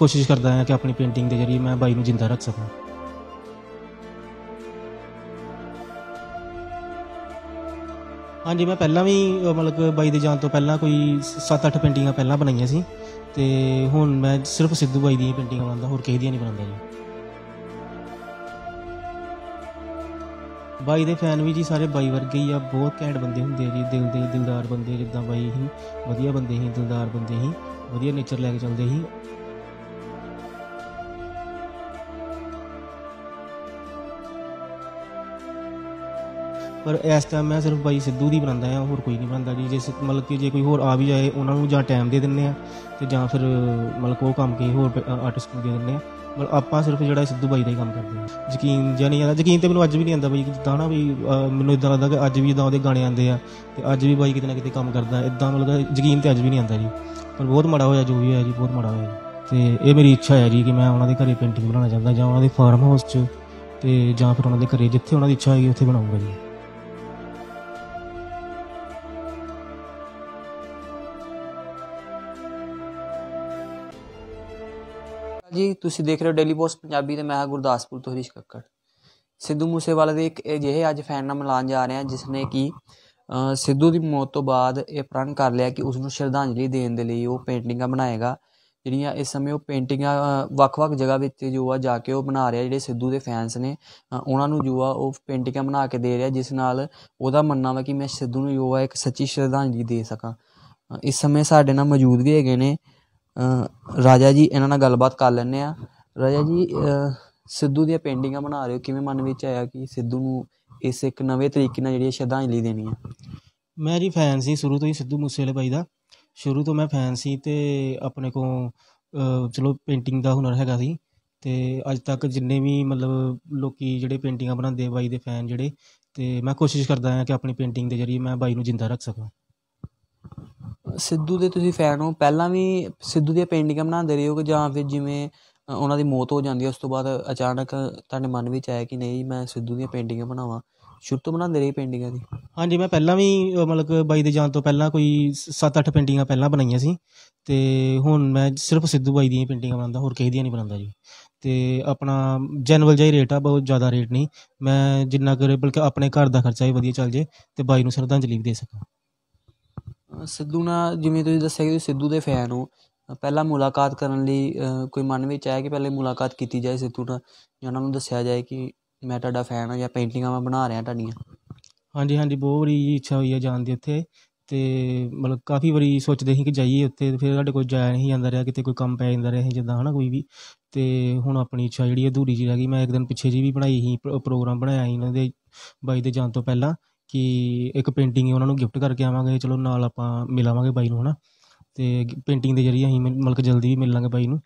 ਕੋਸ਼ਿਸ਼ ਕਰਦਾ ਹਾਂ ਕਿ ਆਪਣੀ ਪੇਂਟਿੰਗ ਦੇ ਜਰੀਏ ਮੈਂ ਬਾਈ ਨੂੰ ਜਿੰਦਾ ਰੱਖ ਸਕਾਂ ਹਾਂਜੀ ਮੈਂ ਪਹਿਲਾਂ ਵੀ ਮਤਲਬ ਬਾਈ ਦੇ ਜਾਣ ਤੋਂ ਪਹਿਲਾਂ ਕੋਈ 7-8 ਪੇਂਟਿੰਗਾਂ ਪਹਿਲਾਂ ਬਣਾਈਆਂ ਸੀ ਤੇ ਹੁਣ ਮੈਂ ਸਿਰਫ ਸਿੱਧੂ ਬਾਈ ਦੀਆਂ ਪੇਂਟਿੰਗਾਂ ਬਣਾਉਂਦਾ ਹੋਰ ਕਿਸੇ ਦੀਆਂ ਨਹੀਂ ਬਣਾਉਂਦਾ ਜੀ ਬਾਈ ਦੇ ਫੈਨ ਵੀ ਜੀ ਸਾਰੇ ਬਾਈ ਵਰਗੇ ਹੀ ਆ ਬਹੁਤ ਘੈਂਟ ਬੰਦੇ ਹੁੰਦੇ ਆ ਜੀ ਦਿਲ ਦੇ ਦਿਲਦਾਰ ਬੰਦੇ ਜਿੱਦਾਂ ਬਾਈ ਹੀ ਵਧੀਆ ਬੰਦੇ ਹੀ ਦਿਲਦਾਰ ਬੰਦੇ ਹੀ ਵਧੀਆ ਨੇਚਰ ਲੈ ਕੇ ਚੱਲਦੇ ਹੀ ਪਰ ਇਸ ਟਾਈਮ ਮੈਂ ਸਿਰਫ ਬਾਈ ਸਿੱਧੂ ਦੀ ਬਣਾਉਂਦਾ ਆ ਹੋਰ ਕੋਈ ਨਹੀਂ ਬਣਾਉਂਦਾ ਜੀ ਜੇ ਮਤਲਬ ਕਿ ਜੇ ਕੋਈ ਹੋਰ ਆ ਵੀ ਜਾਏ ਉਹਨਾਂ ਨੂੰ ਜਾਂ ਟਾਈਮ ਦੇ ਦਿੰਨੇ ਆ ਤੇ ਜਾਂ ਫਿਰ ਮਤਲਬ ਉਹ ਕੰਮ ਕੀ ਹੋਰ ਆਰਟਿਸਟ ਨੂੰ ਦੇ ਦਿੰਨੇ ਆ ਮਤਲਬ ਆਪਾਂ ਸਿਰਫ ਜਿਹੜਾ ਸਿੱਧੂ ਬਾਈ ਦਾ ਹੀ ਕੰਮ ਕਰਦੇ ਆ ਯਕੀਨ ਜਾਂ ਨਹੀਂ ਆਦਾ ਯਕੀਨ ਤੇ ਮੈਨੂੰ ਅੱਜ ਵੀ ਨਹੀਂ ਆਂਦਾ ਬਾਈ ਜਿੱਦਾਂ ਨਾ ਵੀ ਮੈਨੂੰ ਇਦਾਂ ਲੱਗਦਾ ਕਿ ਅੱਜ ਵੀ ਇਦਾਂ ਉਹਦੇ ਗਾਣੇ ਆਂਦੇ ਆ ਤੇ ਅੱਜ ਵੀ ਬਾਈ ਕਿਤੇ ਨਾ ਕਿਤੇ ਕੰਮ ਕਰਦਾ ਇਦਾਂ ਮਤਲਬ ਯਕੀਨ ਤੇ ਅੱਜ ਵੀ ਨਹੀਂ ਆਂਦਾ ਜੀ ਪਰ ਬਹੁਤ ਮਾੜਾ ਹੋਇਆ ਜੋ ਵੀ ਹੋਇਆ ਜੀ ਬਹੁਤ ਮਾੜਾ ਹੋਇਆ ਤੇ ਇਹ ਮੇਰੀ ਇੱਛਾ ਹੈ ਜੀ ਕਿ ਮੈਂ ਉਹਨਾਂ ਦੇ ਘਰੇ ਪੇਂਟਿੰਗ ਬਣਾਉਣਾ ਚਾਹੁੰਦਾ ਜਾਂ ਉਹਨਾਂ ਦੇ ਫਾਰਮ ਹਾਊਸ 'ਚ ਤੇ ਜਾਂ ਫਿਰ ਉਹਨਾਂ ਦੇ ਘਰੇ ਜਿੱਥੇ ਉਹਨਾਂ ਦੀ ਇੱਛਾ ਹੈਗੀ ਉੱਥੇ ਬਣਾਉਂਗਾ ਜੀ ਜੀ ਤੁਸੀਂ ਦੇਖ ਰਹੇ ਹੋ ਡੇਲੀ ਪੋਸਟ ਪੰਜਾਬੀ ਤੇ ਮੈਂ ਹਾਂ ਗੁਰਦਾਸਪੁਰ ਤੋਂ ਹਰੀਸ਼ ਕੱਕੜ ਸਿੱਧੂ ਮੂਸੇਵਾਲਾ ਦੇ ਇੱਕ ਅਜਿਹੇ ਅੱਜ ਫੈਨ ਨਾਲ ਮਿਲਾਨ ਜਾ ਰਹੇ ਹਾਂ ਜਿਸ ਨੇ ਕਿ ਸਿੱਧੂ ਦੀ ਮੌਤ ਤੋਂ ਬਾਅਦ ਇਹ ਪ੍ਰਣ ਕਰ ਲਿਆ ਕਿ ਉਸ ਨੂੰ ਸ਼ਰਧਾਂਜਲੀ ਦੇਣ ਦੇ ਲਈ ਉਹ ਪੇਂਟਿੰਗਾਂ ਬਣਾਏਗਾ ਜਿਹੜੀਆਂ ਇਸ ਸਮੇਂ ਉਹ ਪੇਂਟਿੰਗਾਂ ਵੱਖ-ਵੱਖ ਜਗ੍ਹਾ ਵਿੱਚ ਜੋ ਆ ਜਾ ਕੇ ਉਹ ਬਣਾ ਰਿਹਾ ਜਿਹੜੇ ਸਿੱਧੂ ਦੇ ਫੈਨਸ ਨੇ ਉਹਨਾਂ ਨੂੰ ਜੋ ਆ ਉਹ ਪੇਂਟਿੰਗਾਂ ਬਣਾ ਕੇ ਦੇ ਰਿਹਾ ਜਿਸ ਨਾਲ ਉਹਦਾ ਮੰਨਣਾ ਵਾ ਕਿ ਮੈਂ ਸਿੱਧੂ ਨੂੰ ਜੋ ਆ ਇੱਕ ਸੱਚੀ ਸ਼ਰਧਾਂਜਲੀ ਦੇ ਸਕਾਂ ਇਸ ਸਮੇਂ ਸਾਡੇ ਨਾਲ ਮੌਜੂਦ ਵੀ ਹੈਗੇ ਨੇ ਰਾਜਾ ਜੀ ਇਹਨਾਂ ਨਾਲ ਗੱਲਬਾਤ ਕਰ ਲੈਣੇ ਆ ਰਾਜਾ ਜੀ ਸਿੱਧੂ ਦੀਆਂ ਪੇਂਟਿੰਗਾਂ ਬਣਾ ਰਹੇ ਹੋ ਕਿਵੇਂ ਮਨ ਵਿੱਚ ਆਇਆ ਕਿ ਸਿੱਧੂ ਨੂੰ ਇਸ ਇੱਕ ਨਵੇਂ ਤਰੀਕੇ ਨਾਲ ਜਿਹੜੀ ਸ਼ਰਧਾਂਜਲੀ ਦੇਣੀ ਆ ਮੈਂ ਜੀ ਫੈਨ ਸੀ ਸ਼ੁਰੂ ਤੋਂ ਹੀ ਸਿੱਧੂ ਮੂਸੇਵਾਲੇ ਬਾਈ ਦਾ ਸ਼ੁਰੂ ਤੋਂ ਮੈਂ ਫੈਨ ਸੀ ਤੇ ਆਪਣੇ ਕੋ ਚਲੋ ਪੇਂਟਿੰਗ ਦਾ ਹੁਨਰ ਹੈਗਾ ਸੀ ਤੇ ਅੱਜ ਤੱਕ ਜਿੰਨੇ ਵੀ ਮਤਲਬ ਲੋਕੀ ਜਿਹੜੇ ਪੇਂਟਿੰਗਾਂ ਬਣਾਉਂਦੇ ਬਾਈ ਦੇ ਫੈਨ ਜਿਹੜੇ ਤੇ ਮੈਂ ਕੋਸ਼ਿਸ਼ ਕਰਦਾ ਹਾਂ ਕਿ ਆਪਣੀ ਪੇਂਟਿੰਗ ਦੇ ਜਰੀਏ ਮੈਂ ਬਾਈ ਨੂੰ ਜਿੰਦਾ ਰੱਖ ਸਕਾਂ ਸਿੱਧੂ ਦੇ ਤੁਸੀਂ ਫੈਨ ਹੋ ਪਹਿਲਾਂ ਵੀ ਸਿੱਧੂ ਦੀਆਂ ਪੇਂਟਿੰਗਾਂ ਬਣਾਉਂਦੇ ਰਹੇ ਹੋ ਜਾਂ ਫਿਰ ਜਿਵੇਂ ਉਹਨਾਂ ਦੀ ਮੌਤ ਹੋ ਜਾਂਦੀ ਹੈ ਉਸ ਤੋਂ ਬਾਅਦ ਅਚਾਨਕ ਤੁਹਾਡੇ ਮਨ ਵਿੱਚ ਆਇਆ ਕਿ ਨਹੀਂ ਮੈਂ ਸਿੱਧੂ ਦੀਆਂ ਪੇਂਟਿੰਗਾਂ ਬਣਾਵਾਂ ਸ਼ੁਰੂ ਤੋਂ ਬਣਾਉਂਦੇ ਰਹੇ ਪੇਂਟਿੰਗਾਂ ਦੀ ਹਾਂਜੀ ਮੈਂ ਪਹਿਲਾਂ ਵੀ ਮਤਲਬ ਬਾਈ ਦੇ ਜਾਣ ਤੋਂ ਪਹਿਲਾਂ ਕੋਈ 7-8 ਪੇਂਟਿੰਗਾਂ ਪਹਿਲਾਂ ਬਣਾਈਆਂ ਸੀ ਤੇ ਹੁਣ ਮੈਂ ਸਿਰਫ ਸਿੱਧੂ ਬਾਈ ਦੀਆਂ ਪੇਂਟਿੰਗਾਂ ਬਣਾਉਂਦਾ ਹੋਰ ਕਿਸੇ ਦੀਆਂ ਨਹੀਂ ਬਣਾਉਂਦਾ ਜੀ ਤੇ ਆਪਣਾ ਜਨਰਲ ਜਿਹਾ ਰੇਟ ਆ ਬਹੁਤ ਜ਼ਿਆਦਾ ਰੇਟ ਨਹੀਂ ਮੈਂ ਜਿੰਨਾ ਕਰੇ ਬਲਕਿ ਆਪਣੇ ਘਰ ਦਾ ਖਰਚਾ ਹੀ ਵਧੀਆ ਚੱਲ ਜੇ ਤੇ ਬਾਈ ਨੂੰ ਸ਼ਰਧਾਂਜਲੀ ਵੀ ਦੇ ਸਕਾਂ ਸਿੱਧੂ ਨਾਲ ਜਿਵੇਂ ਤੁਸੀਂ ਦੱਸਿਆ ਕਿ ਸਿੱਧੂ ਦੇ ਫੈਨ ਹੋ ਪਹਿਲਾਂ ਮੁਲਾਕਾਤ ਕਰਨ ਲਈ ਕੋਈ ਮਨ ਵਿੱਚ ਆਇਆ ਕਿ ਪਹਿਲੇ ਮੁਲਾਕਾਤ ਕੀਤੀ ਜਾਏ ਸਿੱਧੂ ਨਾਲ ਜਾਂ ਉਹਨਾਂ ਨੂੰ ਦੱਸਿਆ ਜਾਏ ਕਿ ਮੈਂ ਤੁਹਾਡਾ ਫੈਨ ਹਾਂ ਜਾਂ ਪੇਂਟਿੰਗਾਂ ਮੈਂ ਬਣਾ ਰਿਹਾ ਤੁਹਾਡੀਆਂ ਹਾਂਜੀ ਹਾਂਜੀ ਬਹੁਤ ਵਾਰੀ ਇੱਛਾ ਹੋਈ ਹੈ ਜਾਣ ਦੀ ਉੱਥੇ ਤੇ ਮਤਲਬ ਕਾਫੀ ਵਾਰੀ ਸੋਚਦੇ ਸੀ ਕਿ ਜਾਈਏ ਉੱਥੇ ਤੇ ਫਿਰ ਸਾਡੇ ਕੋਲ ਜਾਇਆ ਨਹੀਂ ਜਾਂਦਾ ਰਿਹਾ ਕਿਤੇ ਕੋਈ ਕੰਮ ਪੈ ਜਾਂਦਾ ਰਿਹਾ ਜਿੱਦਾਂ ਹਨਾ ਕੋਈ ਵੀ ਤੇ ਹੁਣ ਆਪਣੀ ਇੱਛਾ ਜਿਹੜੀ ਅਧੂਰੀ ਜੀ ਰਹਿ ਗਈ ਮੈਂ ਇੱਕ ਦਿਨ ਪਿੱਛੇ ਜੀ ਵੀ ਬਣਾਈ ਸੀ ਪ੍ਰੋਗਰਾਮ ਬਣਾਇਆ ਸੀ ਇਹਨਾਂ ਦੇ ਬਾਈ ਦੇ ਜਾਣ ਤੋਂ ਪਹਿਲਾਂ ਕਿ ਇੱਕ ਪੇਂਟਿੰਗ ਹੀ ਉਹਨਾਂ ਨੂੰ ਗਿਫਟ ਕਰਕੇ ਆਵਾਂਗੇ ਚਲੋ ਨਾਲ ਆਪਾਂ ਮਿਲਾਵਾਂਗੇ ਬਾਈ ਨੂੰ ਹਨਾ ਤੇ ਪੇਂਟਿੰਗ ਦੇ ਜਰੀਏ ਅਸੀਂ ਮਲਕ ਜਲਦੀ ਜਲਦੀ ਮਿਲ ਲਾਂਗੇ ਬਾਈ ਨੂੰ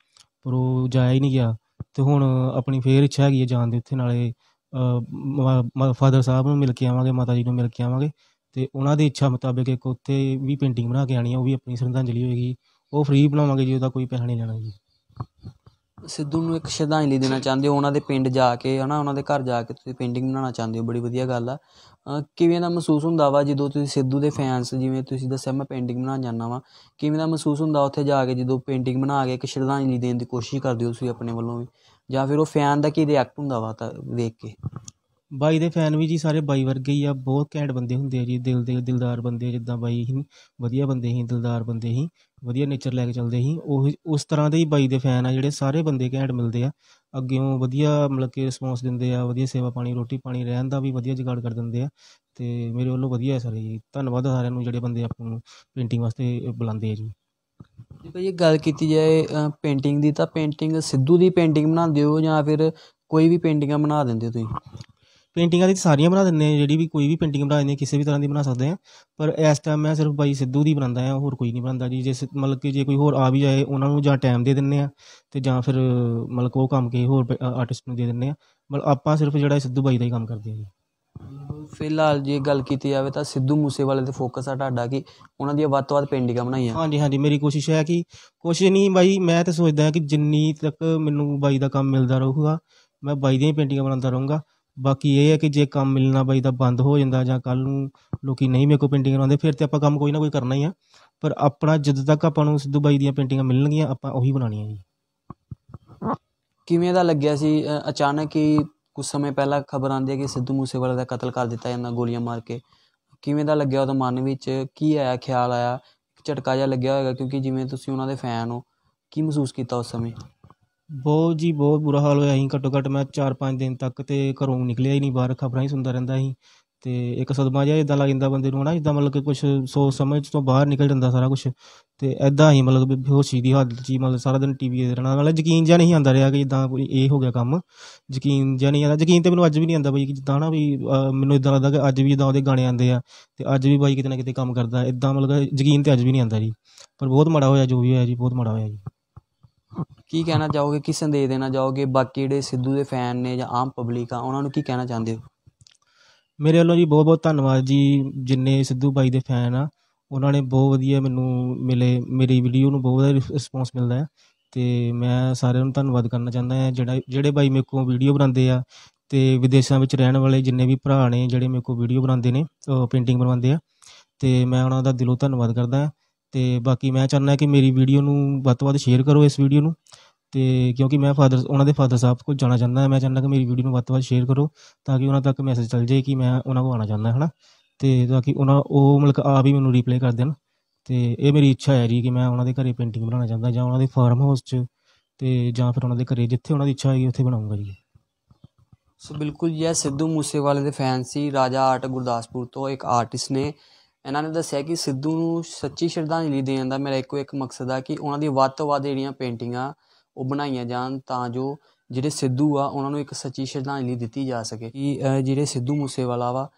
ਪਰ ਉਹ ਜਾਇਆ ਹੀ ਨਹੀਂ ਗਿਆ ਤੇ ਹੁਣ ਆਪਣੀ ਫੇਰ ਇੱਛਾ ਹੈਗੀ ਹੈ ਜਾਣ ਦੀ ਉੱਥੇ ਨਾਲੇ ਫਾਦਰ ਸਾਹਿਬ ਨੂੰ ਮਿਲ ਕੇ ਆਵਾਂਗੇ ਮਾਤਾ ਜੀ ਨੂੰ ਮਿਲ ਕੇ ਆਵਾਂਗੇ ਤੇ ਉਹਨਾਂ ਦੀ ਇੱਛਾ ਮੁਤਾਬਕ ਇੱਕ ਉੱਥੇ ਵੀ ਪੇਂਟਿੰਗ ਬਣਾ ਕੇ ਆਣੀ ਆ ਉਹ ਵੀ ਆਪਣੀ ਸ਼ਰਧਾਂਜਲੀ ਹੋਏਗੀ ਉਹ ਫ੍ਰੀ ਬਣਾਵਾਂਗੇ ਜੀ ਉਹਦਾ ਕੋਈ ਪੈਸਾ ਨਹੀਂ ਲੈਣਾ ਜੀ ਸਿੱਧੂ ਨੂੰ ਇੱਕ ਸ਼ਰਧਾਂਜਲੀ ਦੇਣਾ ਚਾਹੁੰਦੇ ਹੋ ਉਹਨਾਂ ਦੇ ਪਿੰਡ ਜਾ ਕੇ ਹਨਾ ਉਹਨਾਂ ਦੇ ਘਰ ਜਾ ਕੇ ਤੁਸੀਂ ਪੇਂਟਿੰਗ ਬਣਾਉਣਾ ਚਾਹੁੰਦੇ ਹੋ ਬੜੀ ਵਧੀਆ ਗੱਲ ਆ ਕਿਵੇਂ ਦਾ ਮਹਿਸੂਸ ਹੁੰਦਾ ਵਾ ਜਦੋਂ ਤੁਸੀਂ ਸਿੱਧੂ ਦੇ ਫੈਨਸ ਜਿਵੇਂ ਤੁਸੀਂ ਦੱਸਿਆ ਮੈਂ ਪੇਂਟਿੰਗ ਬਣਾ ਜਾਣਾ ਵਾ ਕਿਵੇਂ ਦਾ ਮਹਿਸੂਸ ਹੁੰਦਾ ਉੱਥੇ ਜਾ ਕੇ ਜਦੋਂ ਪੇਂਟਿੰਗ ਬਣਾ ਕੇ ਇੱਕ ਸ਼ਰਧਾਂਜਲੀ ਦੇਣ ਦੀ ਕੋਸ਼ਿਸ਼ ਕਰਦੇ ਹੋ ਤੁਸੀਂ ਆਪਣੇ ਵੱਲੋਂ ਵੀ ਜਾਂ ਫਿਰ ਉਹ ਫੈਨ ਦਾ ਕੀ ਰਿਐਕਟ ਹੁੰਦਾ ਵਾ ਤਾਂ ਵੇਖ ਕੇ ਬਾਈ ਦੇ ਫੈਨ ਵੀ ਜੀ ਸਾਰੇ ਬਾਈ ਵਰਗੇ ਹੀ ਆ ਬਹੁਤ ਘੈਂਟ ਬੰਦੇ ਹੁੰਦੇ ਆ ਜੀ ਦਿਲ ਦੇ ਦਿਲਦਾਰ ਬੰਦੇ ਜਿੱਦਾਂ ਬਾਈ ਹੀ ਵਧੀਆ ਬੰਦੇ ਹੀ ਦਿਲਦਾਰ ਬੰਦੇ ਹੀ ਵਧੀਆ ਨੇਚਰ ਲੈ ਕੇ ਚੱਲਦੇ ਹੀ ਉਹ ਉਸ ਤਰ੍ਹਾਂ ਦੇ ਹੀ ਬਾਈ ਦੇ ਫੈਨ ਆ ਜਿਹੜੇ ਸਾਰੇ ਬੰਦੇ ਘੈਂਟ ਮਿਲਦੇ ਆ ਅੱਗਿਓਂ ਵਧੀਆ ਮਤਲਬ ਕਿ ਰਿਸਪੌਂਸ ਦਿੰਦੇ ਆ ਵਧੀਆ ਸੇਵਾ ਪਾਣੀ ਰੋਟੀ ਪਾਣੀ ਰਹਿਣ ਦਾ ਵੀ ਵਧੀਆ ਜਗਾੜ ਕਰ ਦਿੰਦੇ ਆ ਤੇ ਮੇਰੇ ਵੱਲੋਂ ਵਧੀਆ ਸਾਰੇ ਜੀ ਧੰਨਵਾਦ ਸਾਰਿਆਂ ਨੂੰ ਜਿਹੜੇ ਬੰਦੇ ਆਪਾਂ ਨੂੰ ਪੇਂਟਿੰਗ ਵਾਸਤੇ ਬੁਲਾਉਂਦੇ ਆ ਜੀ ਜੇ ਭਾਈ ਇਹ ਗੱਲ ਕੀਤੀ ਜਾਏ ਪੇਂਟਿੰਗ ਦੀ ਤਾਂ ਪੇਂਟਿੰਗ ਸਿੱਧੂ ਦੀ ਪੇਂਟਿੰਗ ਬਣਾਉਂਦੇ ਹੋ ਜਾਂ ਫਿਰ ਕੋਈ ਵੀ ਪੇਂਟਿੰਗਾਂ ਬਣਾ ਦਿੰਦੇ ਹੋ ਤੁਸੀਂ ਪੇਂਟਿੰਗਾਂ ਦੀ ਸਾਰੀਆਂ ਬਣਾ ਦਿੰਦੇ ਆ ਜਿਹੜੀ ਵੀ ਕੋਈ ਵੀ ਪੇਂਟਿੰਗ ਬਣਾ ਦਿੰਦੇ ਕਿਸੇ ਵੀ ਤਰ੍ਹਾਂ ਦੀ ਬਣਾ ਸਕਦੇ ਆ ਪਰ ਇਸ ਟਾਈਮ ਮੈਂ ਸਿਰਫ ਬਾਈ ਸਿੱਧੂ ਦੀ ਬਣਾਉਂਦਾ ਆ ਹੋਰ ਕੋਈ ਨਹੀਂ ਬਣਾਉਂਦਾ ਜੀ ਜੇ ਮਤਲਬ ਕਿ ਜੇ ਕੋਈ ਹੋਰ ਆ ਵੀ ਜਾਏ ਉਹਨਾਂ ਨੂੰ ਜਾਂ ਟਾਈਮ ਦੇ ਦਿੰਨੇ ਆ ਤੇ ਜਾਂ ਫਿਰ ਮਤਲਬ ਉਹ ਕੰਮ ਕੇ ਹੋਰ ਆਰਟਿਸਟ ਨੂੰ ਦੇ ਦਿੰਨੇ ਆ ਮਤਲਬ ਆਪਾਂ ਸਿਰਫ ਜਿਹੜਾ ਸਿੱਧੂ ਬਾਈ ਦਾ ਹੀ ਕੰਮ ਕਰਦੇ ਆ ਜੀ ਫਿਲਹਾਲ ਜੇ ਗੱਲ ਕੀਤੀ ਜਾਵੇ ਤਾਂ ਸਿੱਧੂ ਮੂਸੇਵਾਲੇ ਤੇ ਫੋਕਸ ਆ ਤੁਹਾਡਾ ਕਿ ਉਹਨਾਂ ਦੀਆਂ ਵੱਧ ਤੋਂ ਵੱਧ ਪੇਂਟਿੰਗਾਂ ਬਣਾਈਆਂ ਹਾਂਜੀ ਹਾਂਜੀ ਮੇਰੀ ਕੋਸ਼ਿਸ਼ ਹੈ ਕਿ ਕੋਸ਼ਿਸ਼ ਨਹੀਂ ਬਾਈ ਮੈਂ ਤਾਂ ਸੋਚਦਾ ਕਿ ਜਿੰਨੀ ਤੱਕ ਮੈਨੂੰ ਬਾਈ ਦਾ ਕੰਮ ਮਿਲਦਾ ਰਹੂਗਾ ਮੈਂ ਬਾਈ ਦੀਆਂ ਪੇਂਟਿੰਗਾਂ ਬਣਾਉਂਦਾ ਰਹੂੰਗਾ ਬਾਕੀ ਇਹ ਹੈ ਕਿ ਜੇ ਕੰਮ ਮਿਲਣਾ ਬਾਈ ਦਾ ਬੰਦ ਹੋ ਜਾਂਦਾ ਜਾਂ ਕੱਲ ਨੂੰ ਲੋਕੀ ਨਹੀਂ ਮੇਰੇ ਕੋ ਪੇਂਟਿੰਗ ਕਰਾਉਂਦੇ ਫਿਰ ਤੇ ਆਪਾਂ ਕੰਮ ਕੋਈ ਨਾ ਕੋਈ ਕਰਨਾ ਹੀ ਆ ਪਰ ਆਪਣਾ ਜਦ ਤੱਕ ਆਪਾਂ ਨੂੰ ਸਿੱਧੂ ਬਾਈ ਦੀਆਂ ਪੇਂਟਿੰਗਾਂ ਮਿਲਣਗੀਆਂ ਆਪਾਂ ਉਹੀ ਬਣਾਉਣੀਆਂ ਜੀ ਕਿਵੇਂ ਦਾ ਲੱਗਿਆ ਸੀ ਅਚਾਨਕ ਹੀ ਕੁਝ ਸਮੇਂ ਪਹਿਲਾਂ ਖਬਰ ਆਂਦੀ ਹੈ ਕਿ ਸਿੱਧੂ ਮੂਸੇਵਾਲੇ ਦਾ ਕਤਲ ਕਰ ਦਿੱਤਾ ਜਾਂਦਾ ਗੋਲੀਆਂ ਮਾਰ ਕੇ ਕਿਵੇਂ ਦਾ ਲੱਗਿਆ ਉਹਦਾ ਮਨ ਵਿੱਚ ਕੀ ਆਇਆ ਖਿਆਲ ਆਇਆ ਝਟਕਾ ਜਿਹਾ ਲੱਗਿਆ ਹੋਵੇਗਾ ਕਿਉਂਕਿ ਜਿਵੇਂ ਤੁਸੀਂ ਉਹਨਾਂ ਦੇ ਫੈਨ ਹੋ ਕੀ ਮਹਿਸੂਸ ਕੀਤਾ ਉਸ ਸਮੇਂ ਬਹੁਤ ਜੀ ਬਹੁਤ ਬੁਰਾ ਹਾਲ ਹੋਇਆ ਸੀ ਘਟੋ-ਘਟ ਮੈਂ 4-5 ਦਿਨ ਤੱਕ ਤੇ ਘਰੋਂ ਨਿਕਲਿਆ ਹੀ ਨਹੀਂ ਬਾਹਰ ਖਬਰਾਂ ਹੀ ਸੁਣਦਾ ਰਹਿੰਦਾ ਸੀ ਤੇ ਇੱਕ ਸਦਮਾ ਜਿਹਾ ਇਦਾਂ ਲੱਗ ਜਾਂਦਾ ਬੰਦੇ ਨੂੰ ਹਨਾ ਇਦਾਂ ਮਤਲਬ ਕਿ ਕੁਝ ਸੋਚ ਸਮਝ ਤੋਂ ਬਾਹਰ ਨਿਕਲ ਜਾਂਦਾ ਸਾਰਾ ਕੁਝ ਤੇ ਇਦਾਂ ਹੀ ਮਤਲਬ ਬੇਹੋਸ਼ੀ ਦੀ ਹਾਲਤ ਜੀ ਮਤਲਬ ਸਾਰਾ ਦਿਨ ਟੀਵੀ ਦੇ ਰਹਿਣਾ ਮਤਲਬ ਯਕੀਨ ਜਿਹਾ ਨਹੀਂ ਆਂਦਾ ਰਿਹਾ ਕਿ ਇਦਾਂ ਇਹ ਹੋ ਗਿਆ ਕੰਮ ਯਕੀਨ ਜਿਹਾ ਨਹੀਂ ਆਂਦਾ ਯਕੀਨ ਤੇ ਮੈਨੂੰ ਅੱਜ ਵੀ ਨਹੀਂ ਆਂਦਾ ਬਈ ਕਿ ਜਿੱਦਾਂ ਨਾ ਵੀ ਮੈਨੂੰ ਇਦਾਂ ਲੱਗਦਾ ਕਿ ਅੱਜ ਵੀ ਇਦਾਂ ਉਹਦੇ ਗਾਣੇ ਆਂਦੇ ਆ ਤੇ ਅੱਜ ਵੀ ਬਾਈ ਕਿਤੇ ਨਾ ਕਿਤੇ ਕੰਮ ਕਰਦਾ ਇਦਾਂ ਮਤਲਬ ਯਕੀਨ ਤੇ ਅੱਜ ਵੀ ਨਹੀਂ ਆਂਦਾ ਜੀ ਪਰ ਬਹੁਤ ਮਾੜਾ ਹੋਇਆ ਜੋ ਵੀ ਹੋਇਆ ਜੀ ਬਹੁਤ ਮਾੜਾ ਹੋਇਆ ਜੀ ਕੀ ਕਹਿਣਾ ਚਾਹੋਗੇ ਕੀ ਸੰਦੇਸ਼ ਦੇਣਾ ਚਾਹੋਗੇ ਬਾਕੀ ਜਿਹੜੇ ਸਿੱਧੂ ਦੇ ਫੈਨ ਨੇ ਜਾਂ ਆਮ ਪਬਲਿਕ ਆ ਉਹਨਾਂ ਨੂੰ ਕੀ ਕਹਿਣਾ ਚਾਹੁੰਦੇ ਹੋ ਮੇਰੇ ਵੱਲੋਂ ਜੀ ਬਹੁਤ ਬਹੁਤ ਧੰਨਵਾਦ ਜੀ ਜਿੰਨੇ ਸਿੱਧੂ ਬਾਈ ਦੇ ਫੈਨ ਆ ਉਹਨਾਂ ਨੇ ਬਹੁਤ ਵਧੀਆ ਮੈਨੂੰ ਮਿਲੇ ਮੇਰੀ ਵੀਡੀਓ ਨੂੰ ਬਹੁਤ ਵਧੀਆ ਰਿਸਪੌਂਸ ਮਿਲਦਾ ਹੈ ਤੇ ਮੈਂ ਸਾਰਿਆਂ ਨੂੰ ਧੰਨਵਾਦ ਕਰਨਾ ਚਾਹੁੰਦਾ ਹਾਂ ਜਿਹੜਾ ਜਿਹੜੇ ਬਾਈ ਮੇਰੇ ਕੋਲ ਵੀਡੀਓ ਬਣਾਉਂਦੇ ਆ ਤੇ ਵਿਦੇਸ਼ਾਂ ਵਿੱਚ ਰਹਿਣ ਵਾਲੇ ਜਿੰਨੇ ਵੀ ਭਰਾ ਨੇ ਜਿਹੜੇ ਮੇਰੇ ਕੋਲ ਵੀਡੀਓ ਬਣਾਉਂਦੇ ਨੇ ਪੇਂਟਿੰਗ ਬਣਵਾਉਂਦੇ ਆ ਤੇ ਮੈਂ ਉਹਨਾਂ ਦਾ ਦਿਲੋਂ ਧੰਨਵਾਦ ਕਰਦਾ ਹਾਂ ਤੇ ਬਾਕੀ ਮੈਂ ਚਾਹੁੰਦਾ ਕਿ ਮੇਰੀ ਵੀਡੀਓ ਨੂੰ ਵੱਧ ਤੋਂ ਵੱਧ ਸ਼ੇਅਰ ਕਰੋ ਇਸ ਵੀਡੀਓ ਨੂੰ ਤੇ ਕਿਉਂਕਿ ਮੈਂ ਫਾਦਰ ਉਹਨਾਂ ਦੇ ਫਾਦਰ ਸਾਹਿਬ ਕੋਲ ਜਾਣਾ ਚਾਹੁੰਦਾ ਮੈਂ ਚਾਹੁੰਦਾ ਕਿ ਮੇਰੀ ਵੀਡੀਓ ਨੂੰ ਵੱਧ ਤੋਂ ਵੱਧ ਸ਼ੇਅਰ ਕਰੋ ਤਾਂ ਕਿ ਉਹਨਾਂ ਤੱਕ ਮੈਸੇਜ ਚੱਲ ਜਾਏ ਕਿ ਮੈਂ ਉਹਨਾਂ ਕੋਲ ਆਣਾ ਚਾਹੁੰਦਾ ਹਨਾ ਤੇ ਤਾਂ ਕਿ ਉਹਨਾਂ ਉਹ ਮਤਲਬ ਆਪ ਹੀ ਮੈਨੂੰ ਰੀਪਲੇ ਕਰ ਦੇਣ ਤੇ ਇਹ ਮੇਰੀ ਇੱਛਾ ਹੈ ਜੀ ਕਿ ਮੈਂ ਉਹਨਾਂ ਦੇ ਘਰੇ ਪੇਂਟਿੰਗ ਬਣਾਉਣਾ ਚਾਹੁੰਦਾ ਜਾਂ ਉਹਨਾਂ ਦੇ ਫਾਰਮ ਹਾਊਸ 'ਚ ਤੇ ਜਾਂ ਫਿਰ ਉਹਨਾਂ ਦੇ ਘਰੇ ਜਿੱਥੇ ਉਹਨਾਂ ਦੀ ਇੱਛਾ ਹੈਗੀ ਉੱਥੇ ਬਣਾਉਂਗਾ ਜੀ ਸੋ ਬਿਲਕੁਲ ਜੀ ਇਹ ਸਿੱਧੂ ਮੂਸੇਵਾਲੇ ਦੇ ਫੈਨ ਸੀ ਰਾਜਾ ਆਰਟ ਗੁਰਦਾਸਪੁਰ ਤੋਂ ਇੱਕ ਆਰਟਿਸਟ ਨੇ ਇਹਨਾਂ ਨੇ ਦੱਸਿਆ ਕਿ ਸਿੱਧੂ ਨੂੰ ਸੱਚੀ ਸ਼ਰਧਾਂਜਲੀ ਦੇਣ ਦਾ ਮੇਰਾ ਇੱਕੋ ਇੱਕ ਮਕਸਦ ਆ ਕਿ ਉਹਨਾਂ ਦੀ ਵੱਧ ਤੋਂ ਵੱਧ ਜਿਹੜੀਆਂ ਪੇਂਟਿੰਗਾਂ ਉਹ ਬਣਾਈਆਂ ਜਾਣ ਤਾਂ ਜੋ ਜਿਹੜੇ ਸਿੱਧੂ ਆ ਉਹਨਾਂ ਨੂੰ ਇੱਕ ਸੱਚੀ ਸ਼ਰਧਾਂਜਲੀ ਦਿੱਤੀ ਜਾ ਸਕੇ ਕਿ ਜਿਹੜੇ ਸਿੱਧੂ ਮੂਸੇਵਾਲਾ ਵਾ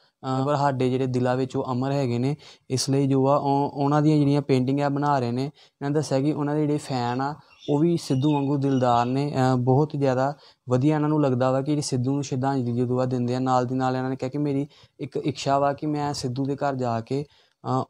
ਪਰ ਸਾਡੇ ਜਿਹੜੇ ਦਿਲਾਂ ਵਿੱਚ ਉਹ ਅਮਰ ਹੈਗੇ ਨੇ ਇਸ ਲਈ ਜੋ ਆ ਉਹਨਾਂ ਦੀਆਂ ਜਿਹੜੀਆਂ ਪੇਂਟਿੰਗਾਂ ਬਣਾ ਰਹੇ ਨੇ ਇਹਨਾਂ ਦੱਸਿਆ ਕਿ ਉਹਨਾਂ ਦੇ ਜਿਹੜੇ ਫੈਨ ਆ ਉਹ ਵੀ ਸਿੱਧੂ ਵਾਂਗੂ ਦਿਲਦਾਰ ਨੇ ਬਹੁਤ ਜ਼ਿਆਦਾ ਵਧੀਆ ਇਹਨਾਂ ਨੂੰ ਲੱਗਦਾ ਵਾ ਕਿ ਸਿੱਧੂ ਨੂੰ ਸ਼ਰਧਾਂਜਲੀ ਜਦੋਂ ਆ ਦਿੰਦੇ ਆ ਨਾਲ ਦੀ ਨਾਲ ਇਹਨਾਂ ਨੇ ਕਿਹਾ ਕਿ ਮੇਰੀ ਇੱਕ ਇੱਛਾ ਵਾ ਕਿ ਮੈਂ ਸਿੱਧੂ ਦੇ ਘਰ ਜਾ ਕੇ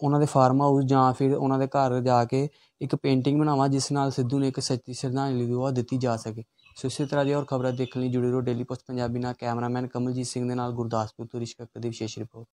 ਉਹਨਾਂ ਦੇ ਫਾਰਮ ਹਾਊਸ ਜਾਂ ਫਿਰ ਉਹਨਾਂ ਦੇ ਘਰ ਜਾ ਕੇ ਇੱਕ ਪੇਂਟਿੰਗ ਬਣਾਵਾਂ ਜਿਸ ਨਾਲ ਸਿੱਧੂ ਨੇ ਇੱਕ ਸੱਚੀ ਸ਼ਰਧਾਂਜਲੀ ਦੁਆ ਦਿੱਤੀ ਜਾ ਸਕੇ ਸੋ ਇਸੇ ਤਰ੍ਹਾਂ ਦੀ ਹੋਰ ਖਬਰਾਂ ਦੇਖਣ ਲਈ ਜੁੜੇ ਰਹੋ ਡੇਲੀ ਪੋਸਟ ਪੰਜਾਬੀ ਨਾਲ ਕੈਮਰਾਮੈਨ ਕਮਲਜੀਤ ਸਿੰਘ ਦੇ ਨਾਲ ਗੁਰਦਾਸਪੁਰ ਤੋਂ ਰਿਸ਼ਕਕ ਦੀ ਵਿਸ਼ੇਸ਼ ਰਿਪੋਰਟ